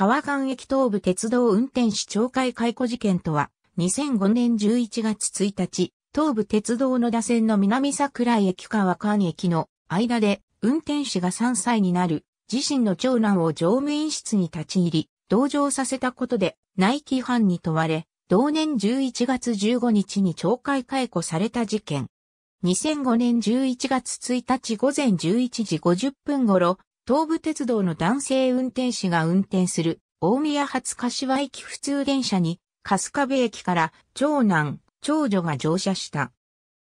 川岸駅東部鉄道運転士懲戒解雇事件とは、2005年11月1日、東武鉄道の打線の南桜井駅川間駅の間で、運転士が3歳になる、自身の長男を乗務員室に立ち入り、同乗させたことで、内規犯に問われ、同年11月15日に懲戒解雇された事件。2005年11月1日午前11時50分頃、東武鉄道の男性運転士が運転する大宮発柏駅普通電車に春日部駅から長男、長女が乗車した。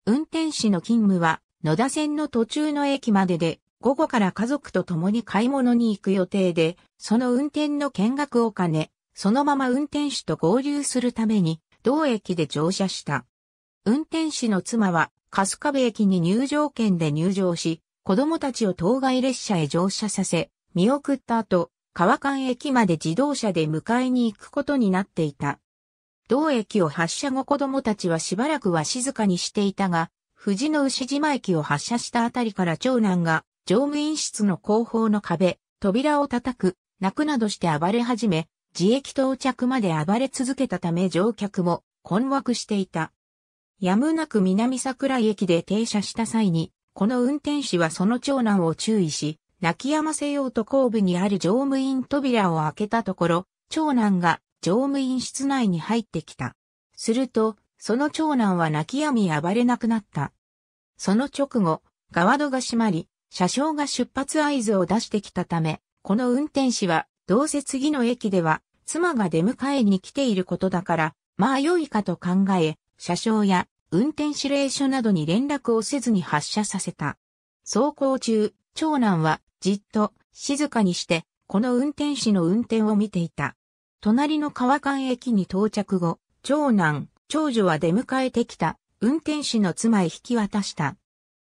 運転士の勤務は野田線の途中の駅までで午後から家族と共に買い物に行く予定で、その運転の見学を兼ね、そのまま運転手と合流するために同駅で乗車した。運転士の妻は春日部駅に入場券で入場し、子供たちを当該列車へ乗車させ、見送った後、川間駅まで自動車で迎えに行くことになっていた。同駅を発車後子供たちはしばらくは静かにしていたが、富士の牛島駅を発車したあたりから長男が乗務員室の後方の壁、扉を叩く、泣くなどして暴れ始め、自駅到着まで暴れ続けたため乗客も困惑していた。やむなく南桜井駅で停車した際に、この運転士はその長男を注意し、泣き止ませようと後部にある乗務員扉を開けたところ、長男が乗務員室内に入ってきた。すると、その長男は泣き止み暴れなくなった。その直後、ガワドが閉まり、車掌が出発合図を出してきたため、この運転士は、どうせ次の駅では、妻が出迎えに来ていることだから、まあ良いかと考え、車掌や運転指令所などに連絡をせずに発車させた。走行中、長男はじっと静かにして、この運転士の運転を見ていた。隣の川間駅に到着後、長男、長女は出迎えてきた、運転士の妻へ引き渡した。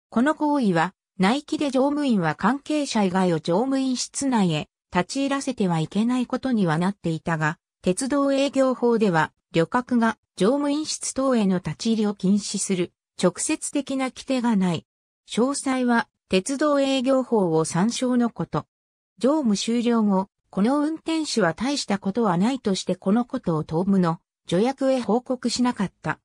この行為は、内キで乗務員は関係者以外を乗務員室内へ立ち入らせてはいけないことにはなっていたが、鉄道営業法では、旅客が乗務員室等への立ち入りを禁止する直接的な規定がない。詳細は鉄道営業法を参照のこと。乗務終了後、この運転手は大したことはないとしてこのことを東武の助役へ報告しなかった。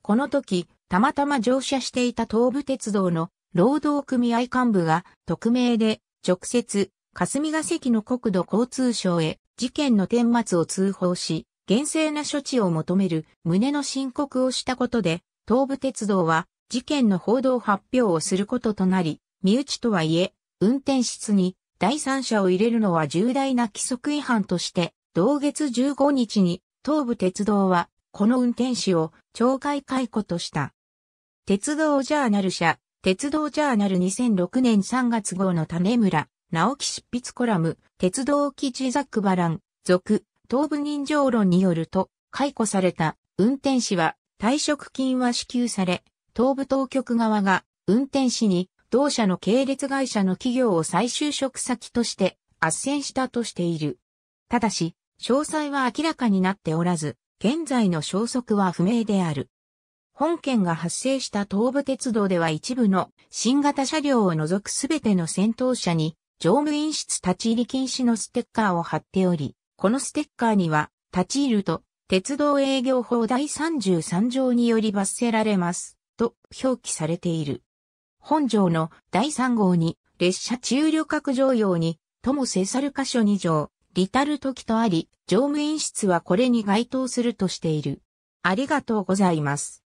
この時、たまたま乗車していた東武鉄道の労働組合幹部が匿名で直接霞が関の国土交通省へ事件の顛末を通報し、厳正な処置を求める旨の申告をしたことで、東武鉄道は事件の報道発表をすることとなり、身内とはいえ、運転室に第三者を入れるのは重大な規則違反として、同月15日に東武鉄道はこの運転士を懲戒解雇とした。鉄道ジャーナル社、鉄道ジャーナル2006年3月号の種村直木執筆コラム、鉄道基地ザックバラン、続、東部人情論によると、解雇された運転士は退職金は支給され、東部当局側が運転士に同社の系列会社の企業を再就職先として斡旋したとしている。ただし、詳細は明らかになっておらず、現在の消息は不明である。本件が発生した東部鉄道では一部の新型車両を除くすべての先頭車に乗務員室立ち入り禁止のステッカーを貼っており、このステッカーには、立ち入ると、鉄道営業法第33条により罰せられます、と表記されている。本条の第3号に、列車中旅客乗用に、ともせさる箇所2条、リタル時とあり、乗務員室はこれに該当するとしている。ありがとうございます。